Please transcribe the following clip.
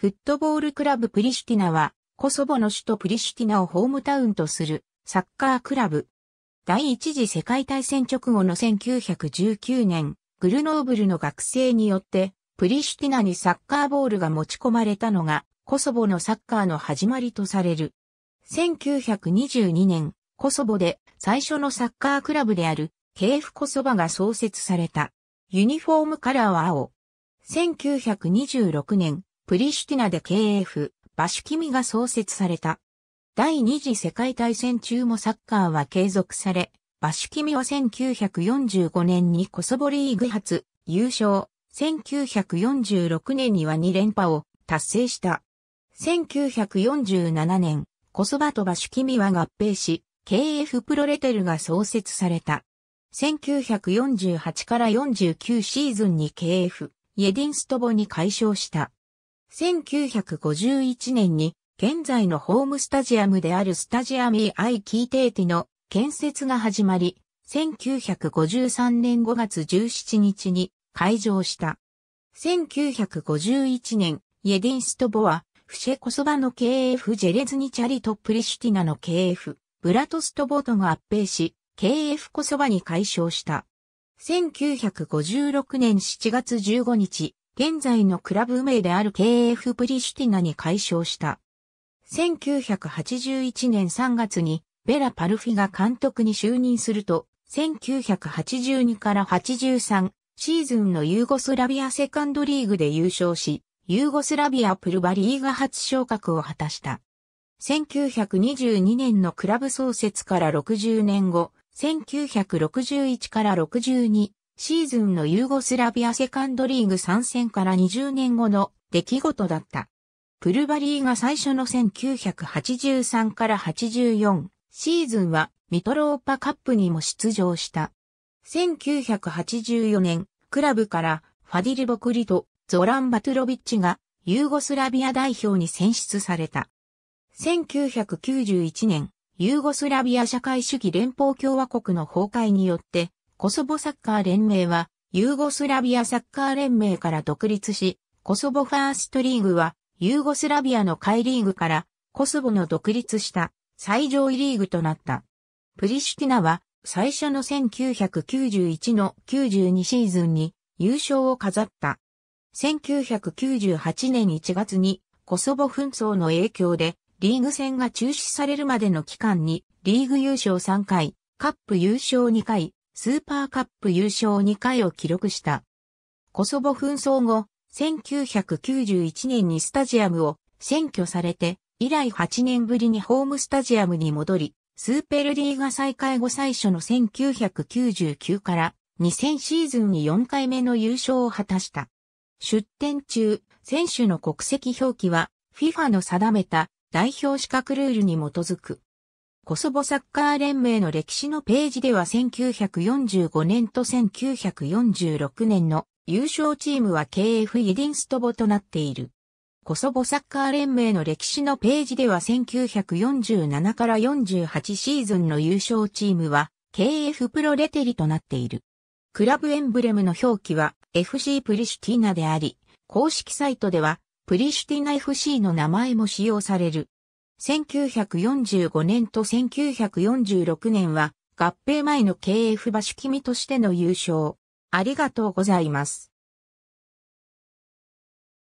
フットボールクラブプリシュティナは、コソボの首都プリシュティナをホームタウンとするサッカークラブ。第一次世界大戦直後の1919年、グルノーブルの学生によって、プリシュティナにサッカーボールが持ち込まれたのが、コソボのサッカーの始まりとされる。1922年、コソボで最初のサッカークラブである、ケーフコソバが創設された。ユニフォームカラーは青。1926年、プリシティナで KF、バシュキミが創設された。第二次世界大戦中もサッカーは継続され、バシュキミは1945年にコソボリーグ初優勝、1946年には2連覇を達成した。1947年、コソバとバシュキミは合併し、KF プロレテルが創設された。1948から49シーズンに KF、イェディンストボに解消した。1951年に現在のホームスタジアムであるスタジアムアイキーテーティの建設が始まり、1953年5月17日に開場した。1951年、イェディンストボは、フシェコソバの KF ジェレズニチャリトプリシュティナの KF、ブラトストボとが合併し、KF コソバに解消した。1956年7月15日、現在のクラブ名である KF プリシュティナに改称した。1981年3月にベラ・パルフィが監督に就任すると、1982から83シーズンのユーゴスラビアセカンドリーグで優勝し、ユーゴスラビアプルバリーが初昇格を果たした。1922年のクラブ創設から60年後、1961から62、シーズンのユーゴスラビアセカンドリーグ参戦から20年後の出来事だった。プルバリーが最初の1983から84シーズンはミトローパカップにも出場した。1984年、クラブからファディル・ボクリとゾラン・バトゥロビッチがユーゴスラビア代表に選出された。1991年、ユーゴスラビア社会主義連邦共和国の崩壊によってコソボサッカー連盟は、ユーゴスラビアサッカー連盟から独立し、コソボファーストリーグは、ユーゴスラビアの海リーグから、コソボの独立した最上位リーグとなった。プリシュティナは、最初の1991の92シーズンに優勝を飾った。1998年1月にコソボ紛争の影響でリーグ戦が中止されるまでの期間にリーグ優勝3回、カップ優勝2回、スーパーカップ優勝2回を記録した。コソボ紛争後、1991年にスタジアムを占拠されて、以来8年ぶりにホームスタジアムに戻り、スーペルリーが再開後最初の1999から2000シーズンに4回目の優勝を果たした。出展中、選手の国籍表記は FIFA の定めた代表資格ルールに基づく。コソボサッカー連盟の歴史のページでは1945年と1946年の優勝チームは KF イディンストボとなっている。コソボサッカー連盟の歴史のページでは1947から48シーズンの優勝チームは KF プロレテリとなっている。クラブエンブレムの表記は FC プリシュティナであり、公式サイトではプリシュティナ FC の名前も使用される。1945年と1946年は合併前の KF 馬主君としての優勝。ありがとうございます。